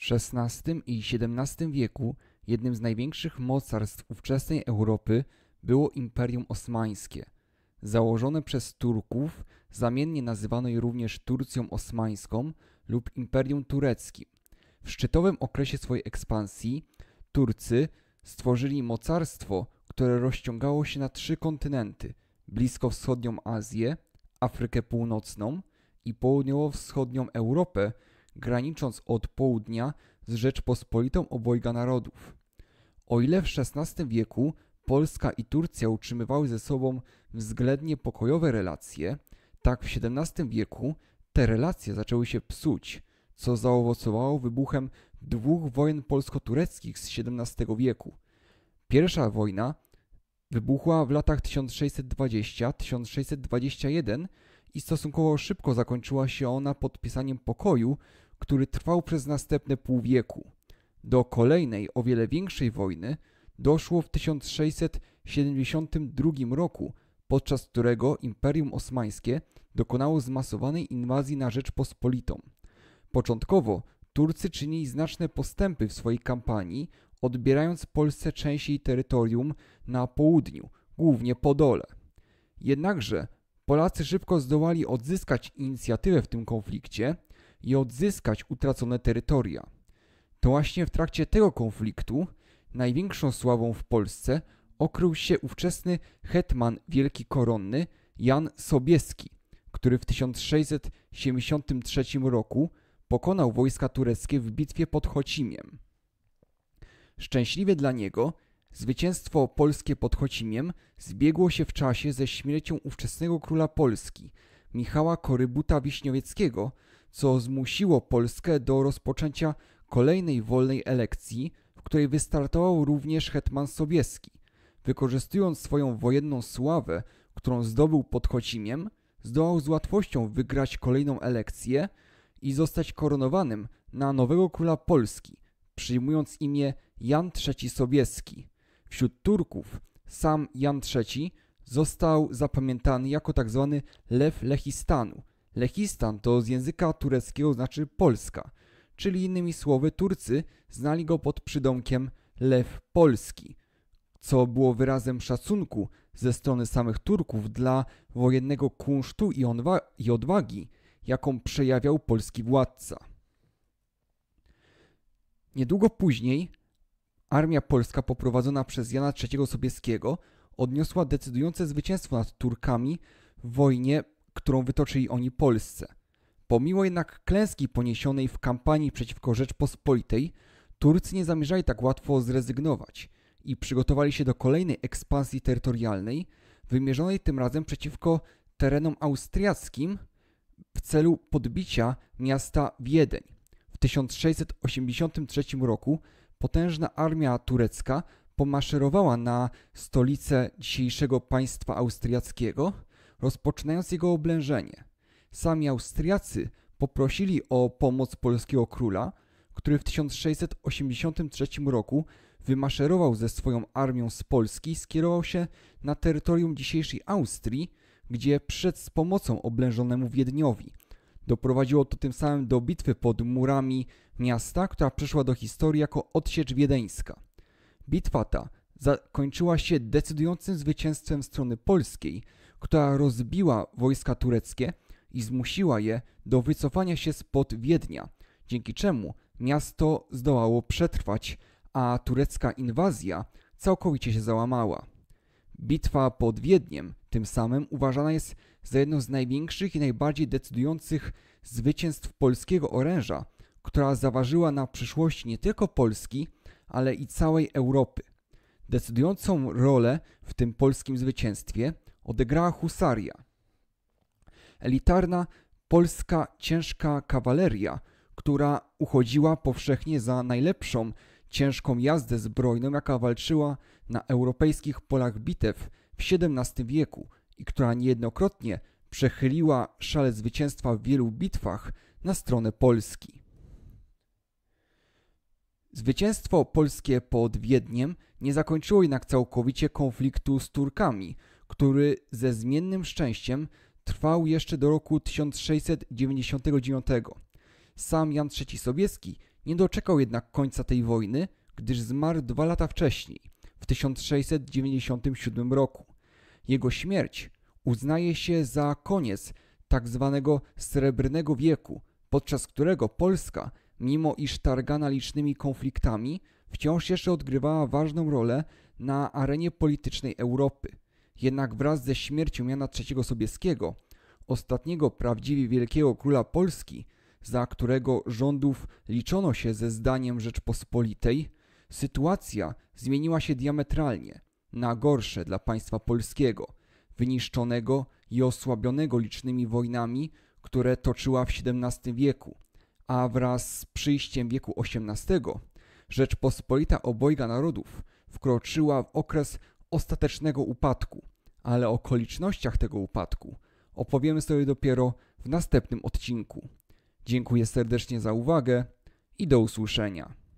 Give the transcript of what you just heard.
W XVI i XVII wieku jednym z największych mocarstw ówczesnej Europy było Imperium Osmańskie. Założone przez Turków, zamiennie nazywano również Turcją Osmańską lub Imperium Tureckim. W szczytowym okresie swojej ekspansji Turcy stworzyli mocarstwo, które rozciągało się na trzy kontynenty: blisko wschodnią Azję, Afrykę Północną i południowo-wschodnią Europę, granicząc od południa z Rzeczpospolitą obojga narodów. O ile w XVI wieku Polska i Turcja utrzymywały ze sobą względnie pokojowe relacje, tak w XVII wieku te relacje zaczęły się psuć, co zaowocowało wybuchem dwóch wojen polsko-tureckich z XVII wieku. Pierwsza wojna wybuchła w latach 1620-1621 i stosunkowo szybko zakończyła się ona podpisaniem pokoju, który trwał przez następne pół wieku. Do kolejnej, o wiele większej wojny doszło w 1672 roku, podczas którego Imperium Osmańskie dokonało zmasowanej inwazji na Rzeczpospolitą. Początkowo Turcy czynili znaczne postępy w swojej kampanii, odbierając Polsce część jej terytorium na południu, głównie Podole. Jednakże Polacy szybko zdołali odzyskać inicjatywę w tym konflikcie – i odzyskać utracone terytoria. To właśnie w trakcie tego konfliktu największą sławą w Polsce okrył się ówczesny hetman wielki koronny Jan Sobieski, który w 1673 roku pokonał wojska tureckie w bitwie pod Chocimiem. Szczęśliwie dla niego zwycięstwo polskie pod Chocimiem zbiegło się w czasie ze śmiercią ówczesnego króla Polski, Michała Korybuta Wiśniowieckiego, co zmusiło Polskę do rozpoczęcia kolejnej wolnej elekcji, w której wystartował również hetman Sobieski. Wykorzystując swoją wojenną sławę, którą zdobył pod Chocimiem, zdołał z łatwością wygrać kolejną elekcję i zostać koronowanym na nowego króla Polski, przyjmując imię Jan III Sobieski. Wśród Turków sam Jan III został zapamiętany jako tzw. Tak lew Lechistanu, Lechistan to z języka tureckiego znaczy Polska, czyli innymi słowy Turcy znali go pod przydomkiem Lew Polski, co było wyrazem szacunku ze strony samych Turków dla wojennego kunsztu i, i odwagi, jaką przejawiał polski władca. Niedługo później armia polska poprowadzona przez Jana III Sobieskiego odniosła decydujące zwycięstwo nad Turkami w wojnie którą wytoczyli oni Polsce. Pomimo jednak klęski poniesionej w kampanii przeciwko Rzeczpospolitej, Turcy nie zamierzali tak łatwo zrezygnować i przygotowali się do kolejnej ekspansji terytorialnej, wymierzonej tym razem przeciwko terenom austriackim w celu podbicia miasta Wiedeń. W 1683 roku potężna armia turecka pomaszerowała na stolicę dzisiejszego państwa austriackiego – rozpoczynając jego oblężenie. Sami Austriacy poprosili o pomoc polskiego króla, który w 1683 roku wymaszerował ze swoją armią z Polski, skierował się na terytorium dzisiejszej Austrii, gdzie przyszedł z pomocą oblężonemu Wiedniowi. Doprowadziło to tym samym do bitwy pod murami miasta, która przeszła do historii jako odsiecz wiedeńska. Bitwa ta zakończyła się decydującym zwycięstwem strony polskiej, która rozbiła wojska tureckie i zmusiła je do wycofania się spod Wiednia, dzięki czemu miasto zdołało przetrwać, a turecka inwazja całkowicie się załamała. Bitwa pod Wiedniem tym samym uważana jest za jedno z największych i najbardziej decydujących zwycięstw polskiego oręża, która zaważyła na przyszłości nie tylko Polski, ale i całej Europy. Decydującą rolę w tym polskim zwycięstwie odegrała husaria. Elitarna polska ciężka kawaleria, która uchodziła powszechnie za najlepszą ciężką jazdę zbrojną, jaka walczyła na europejskich polach bitew w XVII wieku i która niejednokrotnie przechyliła szale zwycięstwa w wielu bitwach na stronę Polski. Zwycięstwo polskie pod Wiedniem nie zakończyło jednak całkowicie konfliktu z Turkami, który ze zmiennym szczęściem trwał jeszcze do roku 1699. Sam Jan III Sobieski nie doczekał jednak końca tej wojny, gdyż zmarł dwa lata wcześniej, w 1697 roku. Jego śmierć uznaje się za koniec tzw. Tak srebrnego wieku, podczas którego Polska, mimo iż targana licznymi konfliktami, wciąż jeszcze odgrywała ważną rolę na arenie politycznej Europy. Jednak wraz ze śmiercią Jana III Sobieskiego, ostatniego prawdziwie wielkiego króla Polski, za którego rządów liczono się ze zdaniem Rzeczpospolitej, sytuacja zmieniła się diametralnie na gorsze dla państwa polskiego, wyniszczonego i osłabionego licznymi wojnami, które toczyła w XVII wieku, a wraz z przyjściem wieku XVIII Rzeczpospolita obojga narodów wkroczyła w okres ostatecznego upadku, ale o okolicznościach tego upadku opowiemy sobie dopiero w następnym odcinku. Dziękuję serdecznie za uwagę i do usłyszenia.